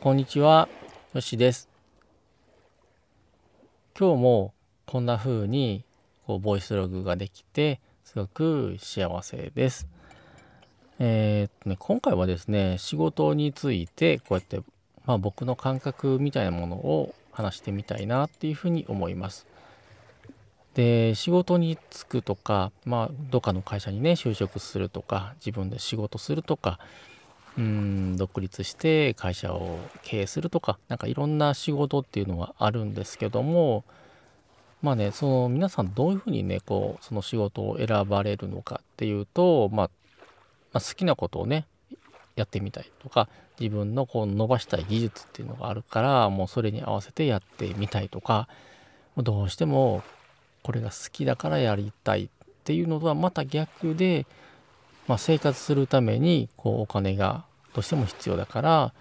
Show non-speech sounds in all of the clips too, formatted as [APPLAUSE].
こんにちは、よしです。今日もこんな風にこうボイスログができてすごく幸せです。えー、っとね、今回はですね、仕事についてこうやってまあ、僕の感覚みたいなものを話してみたいなっていうふうに思います。で仕事に就くとか、まあ、どっかの会社にね就職するとか自分で仕事するとかうん独立して会社を経営するとか何かいろんな仕事っていうのはあるんですけどもまあねその皆さんどういうふうにねこうその仕事を選ばれるのかっていうと、まあ、まあ、好きなことをねやってみたいとか自分のこう伸ばしたい技術っていうのがあるからもうそれに合わせてやってみたいとかどうしてもこれが好きだからやりたいっていうのとはまた逆で、まあ、生活するためにこうお金がどうしても必要だから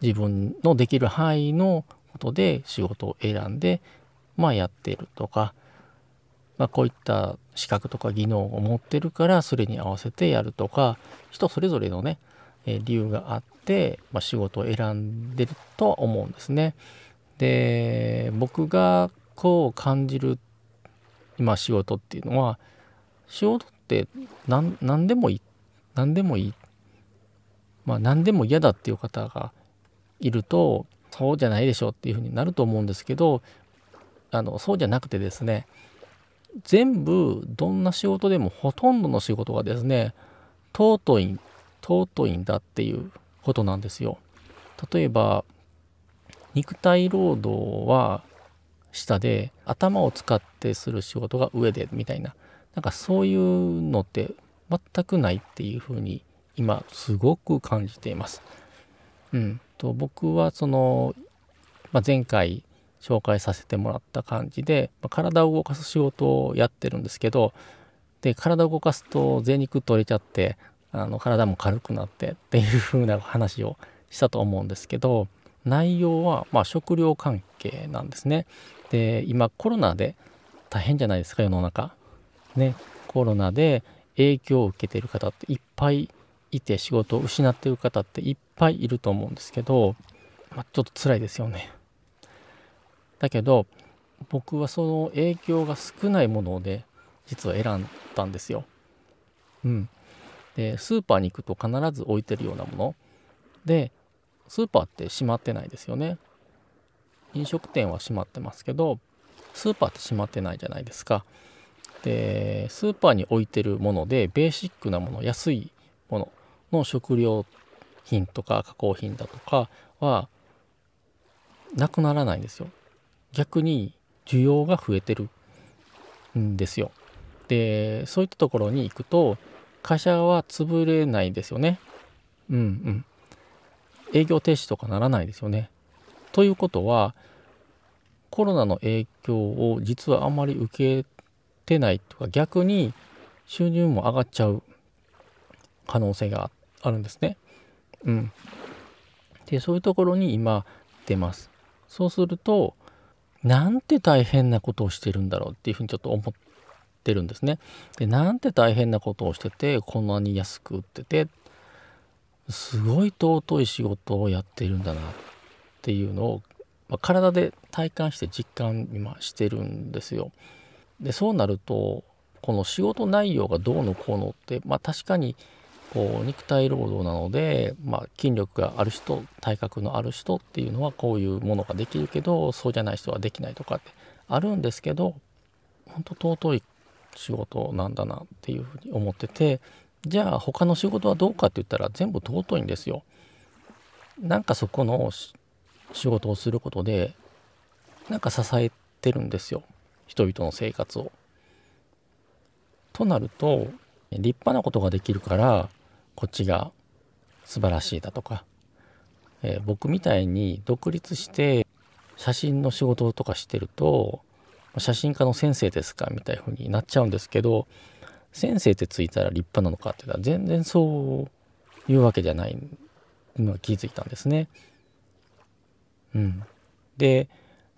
自分のできる範囲のことで仕事を選んで、まあ、やってるとか、まあ、こういった資格とか技能を持ってるからそれに合わせてやるとか人それぞれのねえ理由があって、まあ、仕事を選んでるとは思うんですね。で僕がこう感じる今仕事っていうのは仕事って何何でもいい何でもいい、まあ、何でも嫌だっていう方がいるとそうじゃないでしょっていうふうになると思うんですけどあのそうじゃなくてですね全部どんな仕事でもほとんどの仕事がですね尊い尊いんだっていうことなんですよ。例えば肉体労働は下で頭を使ってする仕事が上でみたいななんかそういうのって全くないっていうふうに今すごく感じています。うん、と僕はその、まあ、前回紹介させてもらった感じで、まあ、体を動かす仕事をやってるんですけどで体を動かすと贅肉取れちゃってあの体も軽くなってっていう風な話をしたと思うんですけど内容はま食料関係なんですね。で今コロナで大変じゃないですか世の中。ねコロナで影響を受けている方っていっぱいいて仕事を失っている方っていっぱいいると思うんですけど、まあ、ちょっと辛いですよね。だけど僕はその影響が少ないもので実は選んだんですよ。うん、でスーパーに行くと必ず置いてるようなものでスーパーって閉まってないですよね飲食店は閉まってますけどスーパーって閉まってないじゃないですかでスーパーに置いてるものでベーシックなもの安いものの食料品とか加工品だとかはなくならないんですよ逆に需要が増えてるんですよでそういったところに行くと会社は潰れないですよね。うんうん。営業停止とかならないですよね。ということはコロナの影響を実はあんまり受けてないとか逆に収入も上がっちゃう可能性があるんですね。うん。でそういうところに今出ます。そうするとなんて大変なことをしてるんだろうっていうふうにちょっと思ってるんですね。でなんて大変なことをしててこんなに安く売っててすごい尊い仕事をやっているんだなっていうのを、まあ、体で体感して実感今してるんですよ。でそうなるとこの仕事内容がどうのこうのって、まあ、確かにこう肉体労働なので、まあ、筋力がある人体格のある人っていうのはこういうものができるけどそうじゃない人はできないとかってあるんですけど本当尊い仕事なんだなっていうふうに思っててじゃあ他の仕事はどうかって言ったら全部尊いんですよ。なんかそこの仕事をすることでなんか支えてるんですよ人々の生活を。となると立派なことができるからこっちが素晴らしいだとか、えー、僕みたいに独立して写真の仕事とかしてると写真家の先生ですかみたいふ風になっちゃうんですけど先生ってついたら立派なのかって言ったら全然そういうわけじゃないのが気づいたんですね。うん、で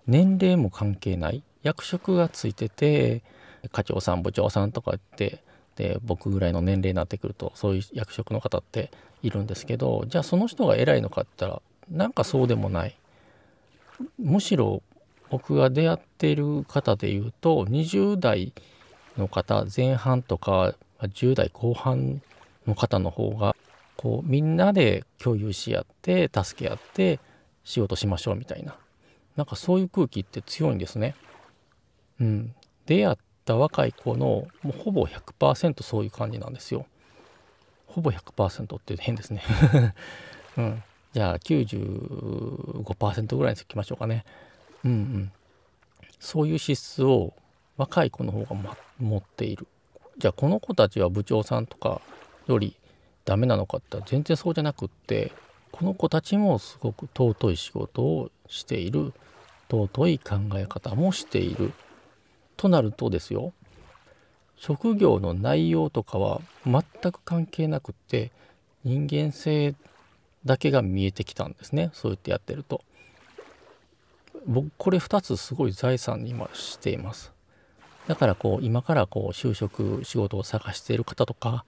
年齢も関係ない役職がついてて課長さん部長さんとか言ってで僕ぐらいの年齢になってくるとそういう役職の方っているんですけどじゃあその人が偉いのかって言ったらなんかそうでもないむしろ僕が出会っている方でいうと20代の方前半とか10代後半の方の方がこうみんなで共有し合って助け合って仕事しましょうみたいななんかそういう空気って強いんですね。うん、出会った若い子のもうほぼ100%そういう感じなんですよ。ほぼ100%って変ですね、[LAUGHS] うん、じゃあ95%ぐらいにつきましょうかね。うんうん、そういう資質を若い子の方が、ま、持っているじゃあこの子たちは部長さんとかよりダメなのかって全然そうじゃなくってこの子たちもすごく尊い仕事をしている尊い考え方もしているとなるとですよ職業の内容とかは全く関係なくって人間性だけが見えてきたんですねそうやってやってると。僕これ2つすごい財産に今していますだからこう今からこう就職仕事を探している方とか、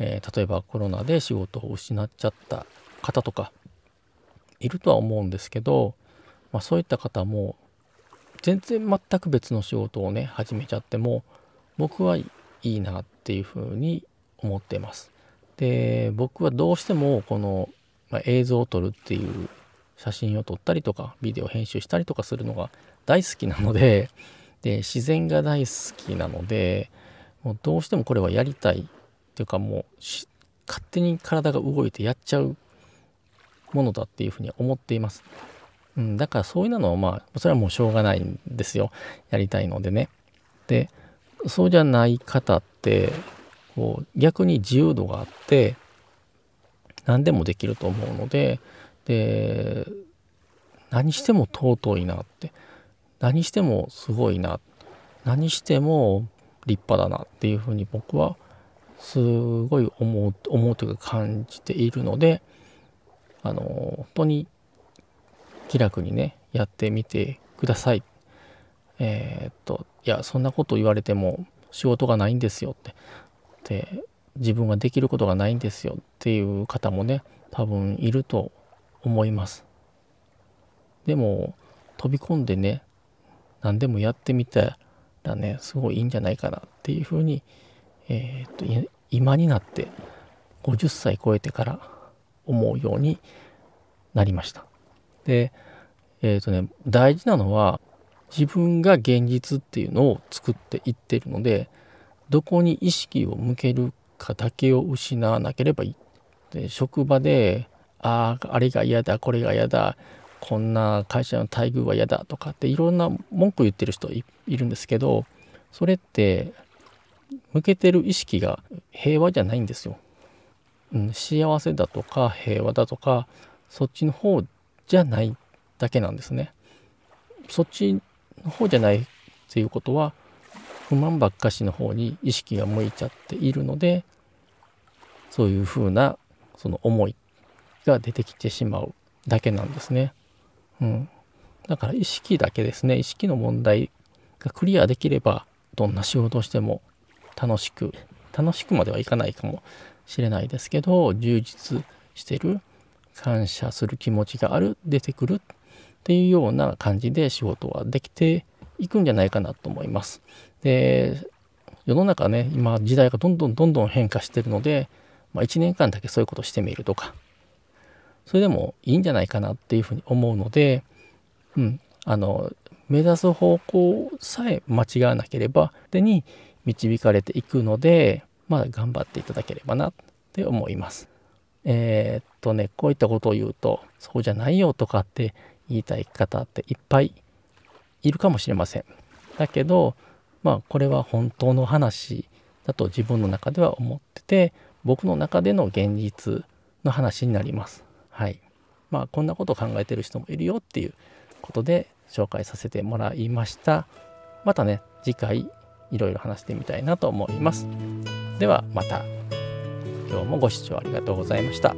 えー、例えばコロナで仕事を失っちゃった方とかいるとは思うんですけど、まあ、そういった方も全然全く別の仕事をね始めちゃっても僕はいいなっていうふうに思ってます。で僕はどうしてもこの、ま映像を撮るっていう写真を撮ったりとかビデオ編集したりとかするのが大好きなので [LAUGHS] で自然が大好きなのでもうどうしてもこれはやりたいっていうかもう勝手に体が動いてやっちゃうものだっていうふうに思っています。うん、だからそういうのはまあそれはもうしょうがないんですよやりたいのでね。でそうじゃない方ってこう逆に自由度があって何でもできると思うのでで何しても尊いなって何してもすごいな何しても立派だなっていうふうに僕はすごい思う思うというか感じているのであの本当に気楽にねやってみてください。えー、っといやそんなこと言われても仕事がないんですよってで自分ができることがないんですよっていう方もね多分いると思いますでも飛び込んでね何でもやってみたらねすごいいいんじゃないかなっていうふうに、えー、っと今になって50歳超えてから思うようになりましたでえー、っ、とね大事なのは自分が現実っていうのを作っていってるのでどこに意識を向けるかだけを失わなければいい。で職場であああれが嫌だこれが嫌だこんな会社の待遇は嫌だとかっていろんな文句言ってる人いるんですけどそれって向けてる意識が平和じゃないんですよ。うん、幸せだとか平和だとかそっちの方じゃないだけなんですね。そっちの方じゃないっていうことは不満ばっかしの方に意識が向いちゃっているのでそういうふうなその思いが出てきてしまうだけなんですね。うん、だから意識だけですね意識の問題がクリアできればどんな仕事をしても楽しく楽しくまではいかないかもしれないですけど充実してる感謝する気持ちがある出てくるっていうような感じで仕事はできていくんじゃないかなと思います。で世の中ね今時代がどんどんどんどん変化してるので、まあ、1年間だけそういうことしてみるとかそれでもいいんじゃないかなっていうふうに思うので、うん、あの目指す方向さえ間違わなければ手に導かれていくので、まあ、頑張っていただければなって思います。えー、っとねこういったことを言うとそうじゃないよとかって言いたい方っていっぱいいるかもしれません。だけどまあこれは本当の話だと自分の中では思ってて僕の中での現実の話になります。はいまあ、こんなことを考えてる人もいるよっていうことで紹介させてもらいましたまたね次回いろいろ話してみたいなと思いますではまた今日もご視聴ありがとうございました。